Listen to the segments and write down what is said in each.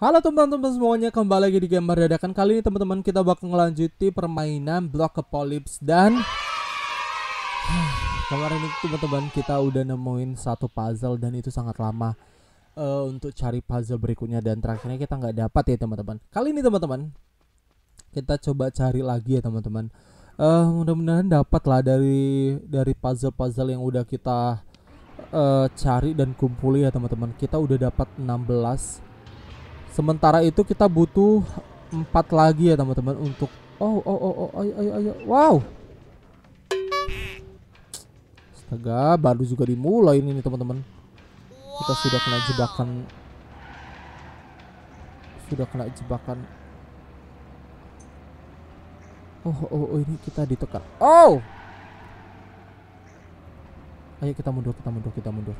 Halo teman-teman semuanya, kembali lagi di gambar dadakan Kali ini teman-teman kita bakal ngelanjuti permainan Block Apocalypse Dan Kemarin itu teman-teman kita udah nemuin satu puzzle dan itu sangat lama uh, Untuk cari puzzle berikutnya dan terakhirnya kita nggak dapat ya teman-teman Kali ini teman-teman Kita coba cari lagi ya teman-teman uh, Mudah-mudahan dapat lah dari, dari puzzle-puzzle yang udah kita uh, cari dan kumpuli ya teman-teman Kita udah dapat 16 Sementara itu kita butuh empat lagi ya teman-teman untuk oh oh oh oh ayo ayo ayo wow. Astaga, baru juga dimulai ini nih teman-teman. Kita sudah kena jebakan sudah kena jebakan. Oh oh oh ini kita ditekan. Oh. Ayo kita mundur, kita mundur, kita mundur.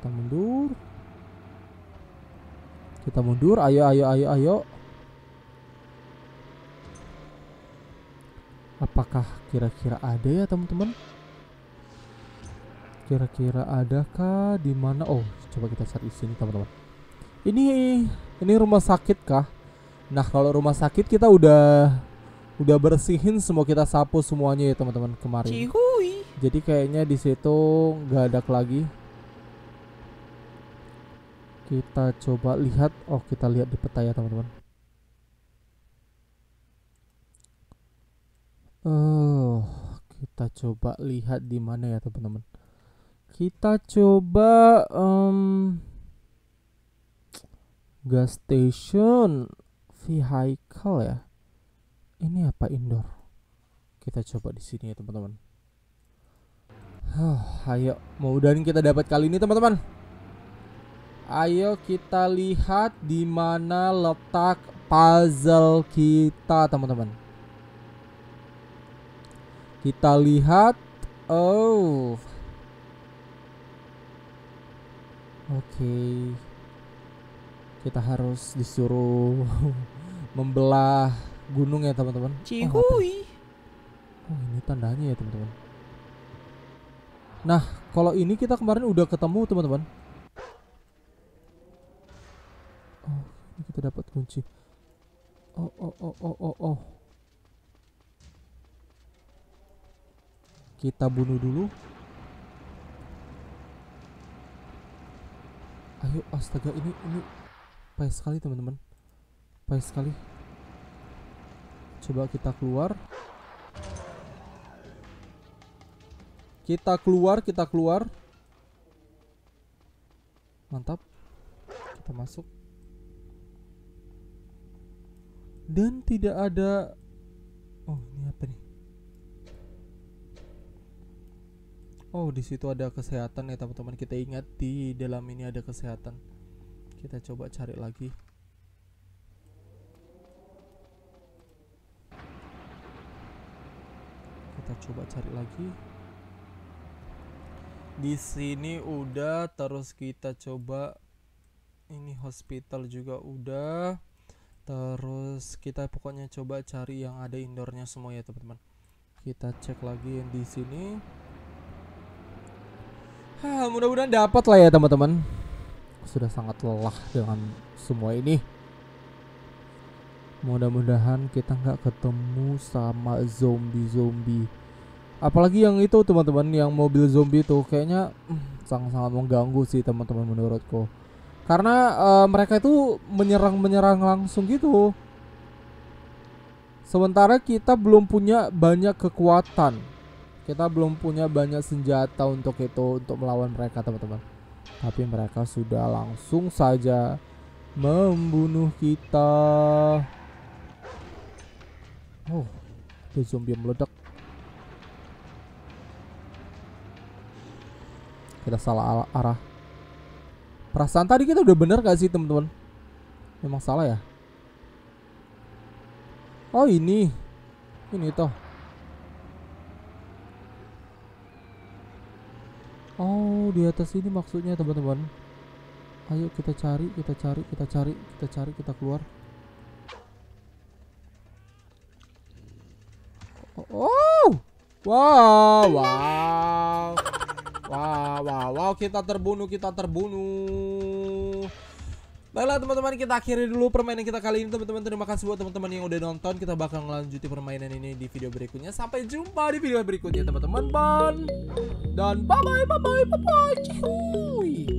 Kita mundur. Kita mundur. Ayo, ayo, ayo, ayo. Apakah kira-kira ada ya teman-teman? Kira-kira adakah di mana? Oh, coba kita cari di sini teman-teman. Ini ini rumah sakit kah? Nah, kalau rumah sakit kita udah udah bersihin semua kita sapu semuanya ya teman-teman kemarin. Jadi kayaknya di situ nggak ada lagi kita coba lihat oh kita lihat di peta ya teman-teman oh kita coba lihat di mana ya teman-teman kita coba um, gas station vehicle ya ini apa indoor kita coba di sini ya teman-teman huh, ayo mudah-mudahan kita dapat kali ini teman-teman Ayo kita lihat di mana letak puzzle kita, teman-teman. Kita lihat oh. Oke. Kita harus disuruh membelah gunung ya, teman-teman. Oh, Cihui. oh, ini tandanya ya, teman-teman. Nah, kalau ini kita kemarin udah ketemu, teman-teman kita dapat kunci oh oh oh oh oh oh kita bunuh dulu ayo astaga ini ini payah sekali teman-teman payah sekali coba kita keluar kita keluar kita keluar mantap kita masuk dan tidak ada oh ini apa nih oh di situ ada kesehatan ya teman-teman kita ingat di dalam ini ada kesehatan kita coba cari lagi kita coba cari lagi di sini udah terus kita coba ini hospital juga udah terus kita pokoknya coba cari yang ada indoornya semua ya teman-teman kita cek lagi yang di sini mudah-mudahan dapat lah ya teman-teman sudah sangat lelah dengan semua ini mudah-mudahan kita nggak ketemu sama zombie-zombie apalagi yang itu teman-teman yang mobil zombie tuh kayaknya hmm, sangat-sangat mengganggu sih teman-teman menurutku karena uh, mereka itu menyerang-menyerang langsung gitu. Sementara kita belum punya banyak kekuatan. Kita belum punya banyak senjata untuk itu untuk melawan mereka, teman-teman. Tapi mereka sudah langsung saja membunuh kita. Oh, ada zombie meledak. Kita salah arah. Perasaan tadi kita udah bener gak sih teman-teman? Emang salah ya? Oh ini Ini toh Oh di atas ini maksudnya teman-teman Ayo kita cari, kita cari, kita cari, kita cari, kita keluar Oh, oh. wow, wow wow, wow, wow, kita terbunuh, kita terbunuh. Baiklah teman-teman kita akhiri dulu permainan kita kali ini teman-teman Terima kasih buat teman-teman yang udah nonton Kita bakal ngelanjuti permainan ini di video berikutnya Sampai jumpa di video berikutnya teman-teman Dan bye-bye, bye-bye, bye-bye